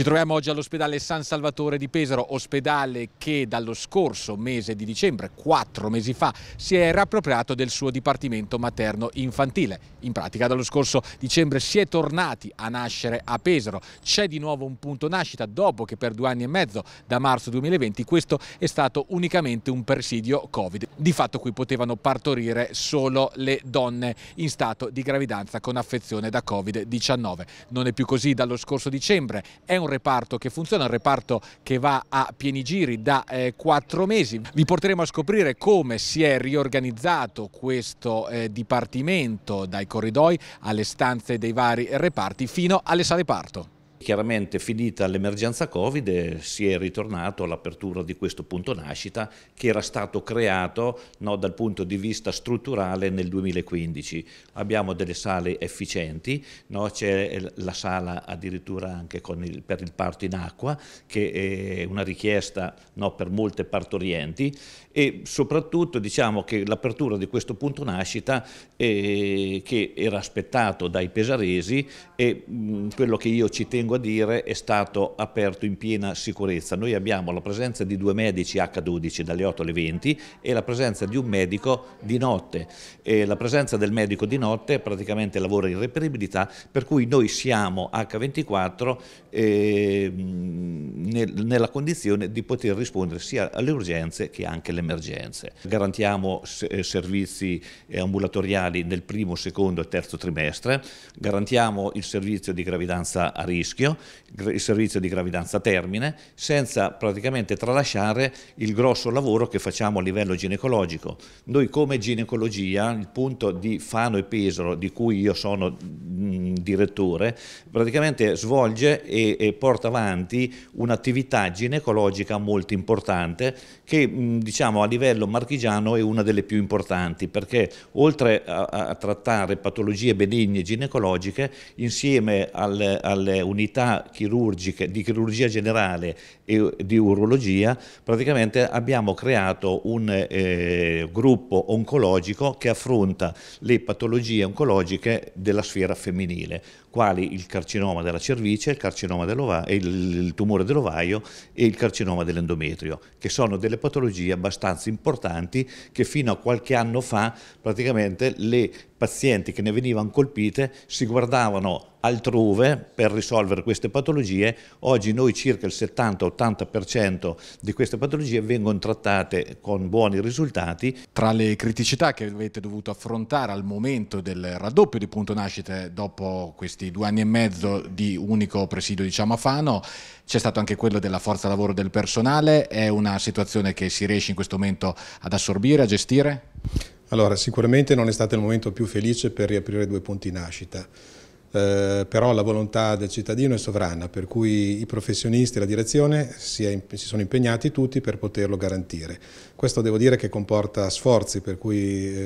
Ci troviamo oggi all'ospedale San Salvatore di Pesaro, ospedale che dallo scorso mese di dicembre, quattro mesi fa, si era appropriato del suo dipartimento materno infantile. In pratica dallo scorso dicembre si è tornati a nascere a Pesaro. C'è di nuovo un punto nascita dopo che per due anni e mezzo, da marzo 2020, questo è stato unicamente un presidio Covid. Di fatto qui potevano partorire solo le donne in stato di gravidanza con affezione da Covid-19. Non è più così dallo scorso dicembre, è un reparto che funziona, un reparto che va a pieni giri da eh, quattro mesi. Vi porteremo a scoprire come si è riorganizzato questo eh, dipartimento dai corridoi alle stanze dei vari reparti fino alle sale parto. Chiaramente finita l'emergenza Covid eh, si è ritornato all'apertura di questo punto nascita che era stato creato no, dal punto di vista strutturale nel 2015. Abbiamo delle sale efficienti, no, c'è eh, la sala addirittura anche il, per il parto in acqua che è una richiesta no, per molte partorienti e soprattutto diciamo che l'apertura di questo punto nascita eh, che era aspettato dai pesaresi e mh, mm, quello che io ci tengo tengo a dire, è stato aperto in piena sicurezza. Noi abbiamo la presenza di due medici H12 dalle 8 alle 20 e la presenza di un medico di notte. E la presenza del medico di notte praticamente lavora in reperibilità, per cui noi siamo H24 eh, nella condizione di poter rispondere sia alle urgenze che anche alle emergenze. Garantiamo eh, servizi eh, ambulatoriali nel primo, secondo e terzo trimestre, garantiamo il servizio di gravidanza a rischio, rischio, il servizio di gravidanza a termine, senza praticamente tralasciare il grosso lavoro che facciamo a livello ginecologico. Noi come ginecologia, il punto di Fano e Pesaro, di cui io sono direttore, praticamente svolge e, e porta avanti un'attività ginecologica molto importante che diciamo a livello marchigiano è una delle più importanti perché oltre a, a trattare patologie benigne ginecologiche insieme alle, alle unità unità chirurgiche, di chirurgia generale e di urologia, praticamente abbiamo creato un eh, gruppo oncologico che affronta le patologie oncologiche della sfera femminile quali il carcinoma della cervice, il, dell il tumore dell'ovaio e il carcinoma dell'endometrio, che sono delle patologie abbastanza importanti che fino a qualche anno fa praticamente le pazienti che ne venivano colpite si guardavano altrove per risolvere queste patologie. Oggi noi circa il 70-80% di queste patologie vengono trattate con buoni risultati. Tra le criticità che avete dovuto affrontare al momento del raddoppio di punto nascite dopo questi questi due anni e mezzo di unico presidio diciamo, a Fano, c'è stato anche quello della forza lavoro del personale, è una situazione che si riesce in questo momento ad assorbire, a gestire? Allora, sicuramente non è stato il momento più felice per riaprire due punti nascita. Eh, però la volontà del cittadino è sovrana, per cui i professionisti e la direzione si, si, sono impegnati tutti per poterlo garantire. Questo devo dire che comporta sforzi, per cui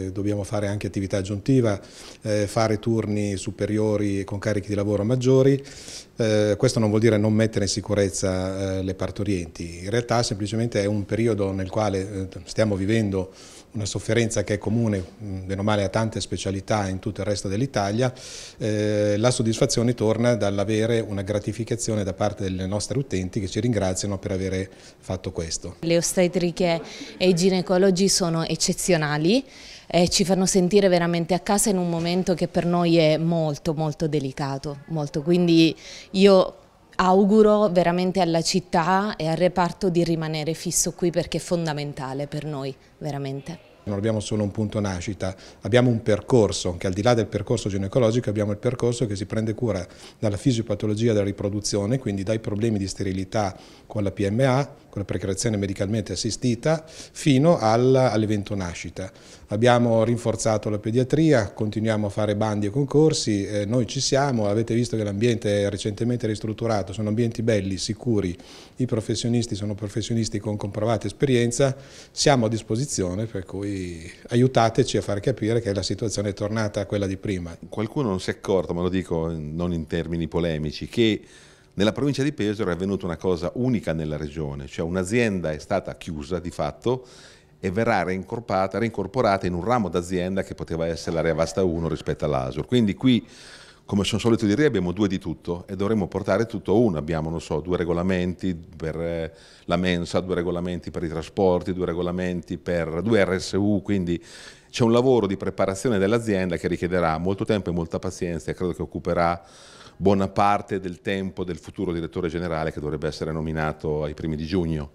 eh, dobbiamo fare anche attività aggiuntiva, eh, fare turni superiori con carichi di lavoro maggiori. Eh, questo non vuol dire non mettere in sicurezza eh, le partorienti, in realtà semplicemente è un periodo nel quale stiamo vivendo una sofferenza che è comune, meno male, a tante specialità in tutto il resto dell'Italia. Eh, la soddisfazione torna dall'avere una gratificazione da parte delle nostre utenti che ci ringraziano per aver fatto questo. Le ostetriche e i ginecologi sono eccezionali, eh, ci fanno sentire veramente a casa in un momento che per noi è molto molto delicato, molto. quindi io auguro veramente alla città e al reparto di rimanere fisso qui perché è fondamentale per noi, veramente. Non abbiamo solo un punto nascita, abbiamo un percorso che al di là del percorso ginecologico abbiamo il percorso che si prende cura dalla fisiopatologia della riproduzione, quindi dai problemi di sterilità con la PMA, con la precreazione medicalmente assistita, fino all'evento nascita. Abbiamo rinforzato la pediatria, continuiamo a fare bandi e concorsi, eh, noi ci siamo, avete visto che l'ambiente è recentemente ristrutturato, sono ambienti belli, sicuri, i professionisti sono professionisti con comprovata esperienza, siamo a disposizione, per cui aiutateci a far capire che la situazione è tornata a quella di prima. Qualcuno non si è accorto, ma lo dico non in termini polemici, che nella provincia di Pesaro è avvenuta una cosa unica nella regione, cioè un'azienda è stata chiusa di fatto e verrà reincorporata, reincorporata in un ramo d'azienda che poteva essere l'area vasta 1 rispetto all'Asur. Quindi qui, come sono solito dire, abbiamo due di tutto e dovremmo portare tutto a uno. Abbiamo, non so, due regolamenti per eh, la mensa, due regolamenti per i trasporti, due regolamenti per due RSU, quindi c'è un lavoro di preparazione dell'azienda che richiederà molto tempo e molta pazienza e credo che occuperà buona parte del tempo del futuro direttore generale che dovrebbe essere nominato ai primi di giugno.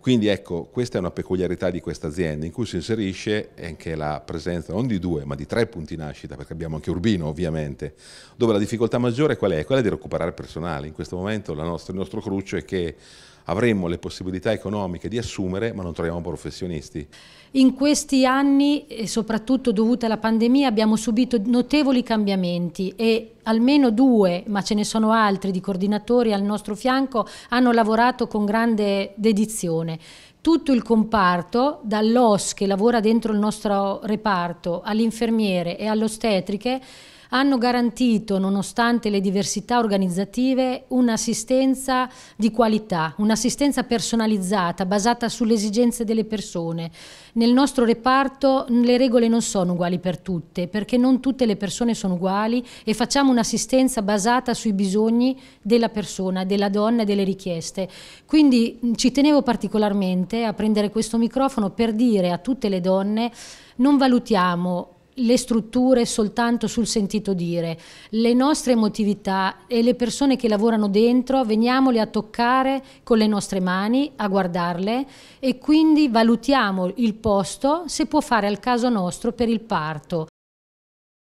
Quindi ecco, questa è una peculiarità di questa azienda in cui si inserisce anche la presenza non di due ma di tre punti nascita, perché abbiamo anche Urbino ovviamente, dove la difficoltà maggiore qual è? Quella di recuperare personale. In questo momento nostra, il nostro cruccio è che avremmo le possibilità economiche di assumere ma non troviamo professionisti. In questi anni, e soprattutto dovuta alla pandemia, abbiamo subito notevoli cambiamenti e almeno due, ma ce ne sono altri, di coordinatori al nostro fianco hanno lavorato con grande dedizione tutto il comparto, dall'OS che lavora dentro il nostro reparto all'infermiere e all'ostetriche, hanno garantito, nonostante le diversità organizzative, un'assistenza di qualità, un'assistenza personalizzata, basata sulle esigenze delle persone. Nel nostro reparto le regole non sono uguali per tutte, perché non tutte le persone sono uguali e facciamo un'assistenza basata sui bisogni della persona, della donna e delle richieste. Quindi ci tenevo particolarmente a prendere questo microfono per dire a tutte le donne non valutiamo le strutture soltanto sul sentito dire, le nostre emotività e le persone che lavorano dentro, veniamole a toccare con le nostre mani, a guardarle e quindi valutiamo il posto se può fare al caso nostro per il parto,